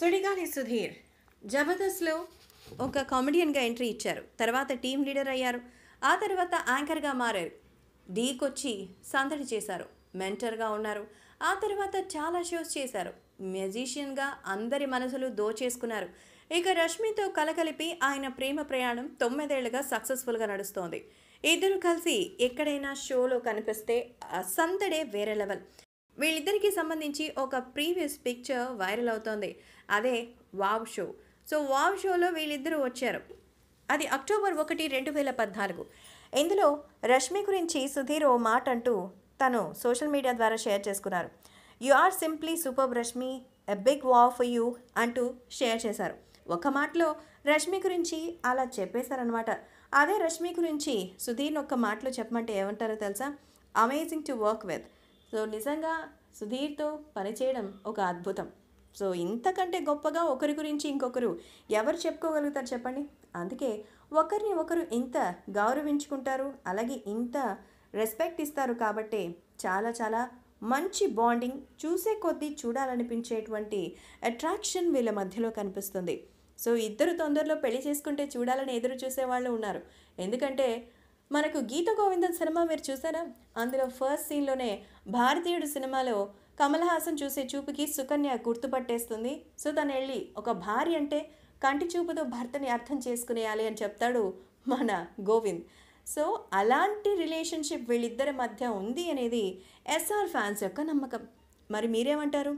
సుడిగాలి సుధీర్ జబర్దస్త్లో ఒక కామెడియన్గా ఎంట్రీ ఇచ్చారు తర్వాత టీం లీడర్ అయ్యారు ఆ తర్వాత యాంకర్గా మారారు ఢీకొచ్చి సందడి చేశారు మెంటర్గా ఉన్నారు ఆ తర్వాత చాలా షోస్ చేశారు మ్యూజిషియన్గా అందరి మనసులు దోచేసుకున్నారు ఇక రష్మితో కలకలిపి ఆయన ప్రేమ ప్రయాణం తొమ్మిదేళ్లుగా సక్సెస్ఫుల్గా నడుస్తోంది ఇద్దరు కలిసి ఎక్కడైనా షోలో కనిపిస్తే సందడే వేరే లెవెల్ వీళ్ళిద్దరికీ సంబంధించి ఒక ప్రీవియస్ పిక్చర్ వైరల్ అవుతోంది అదే వావ్ షో సో వావ్ షోలో వీళ్ళిద్దరూ వచ్చారు అది అక్టోబర్ ఒకటి రెండు వేల పద్నాలుగు ఇందులో రష్మి గురించి సుధీర్ ఓ మాట అంటూ తను సోషల్ మీడియా ద్వారా షేర్ చేసుకున్నారు you are simply super Rashmi a big wow for you అంటూ షేర్ చేశారు ఒక మాటలో రష్మి గురించి అలా చెప్పేశారనమాట అదే రష్మి గురించి సుధీర్ ఒక్క మాటలో చెప్పమంటే ఏమంటారో తెలుసా amazing to work with so నిజంగా సుధీర్తో పనిచేయడం ఒక అద్భుతం సో ఇంతకంటే గొప్పగా ఒకరి గురించి ఇంకొకరు ఎవరు చెప్పుకోగలుగుతారు చెప్పండి అందుకే ఒకరిని ఒకరు ఇంత గౌరవించుకుంటారు అలాగే ఇంత రెస్పెక్ట్ ఇస్తారు కాబట్టి చాలా చాలా మంచి బాండింగ్ చూసే కొద్దీ చూడాలనిపించేటువంటి అట్రాక్షన్ వీళ్ళ మధ్యలో కనిపిస్తుంది సో ఇద్దరు తొందరలో పెళ్లి చేసుకుంటే చూడాలని ఎదురు చూసే వాళ్ళు ఉన్నారు ఎందుకంటే మనకు గీత గోవిందం సినిమా మీరు చూసారా అందులో ఫస్ట్ సీన్లోనే భారతీయుడు సినిమాలో కమల్ హాసన్ చూసే చూపుకి సుకన్య గుర్తుపట్టేస్తుంది సో తను వెళ్ళి ఒక భార్య అంటే కంటి చూపుతో భర్తని అర్థం చేసుకునేయాలి అని చెప్తాడు మన గోవింద్ సో అలాంటి రిలేషన్షిప్ వీళ్ళిద్దరి మధ్య ఉంది అనేది ఎస్ఆర్ ఫ్యాన్స్ యొక్క నమ్మకం మరి మీరేమంటారు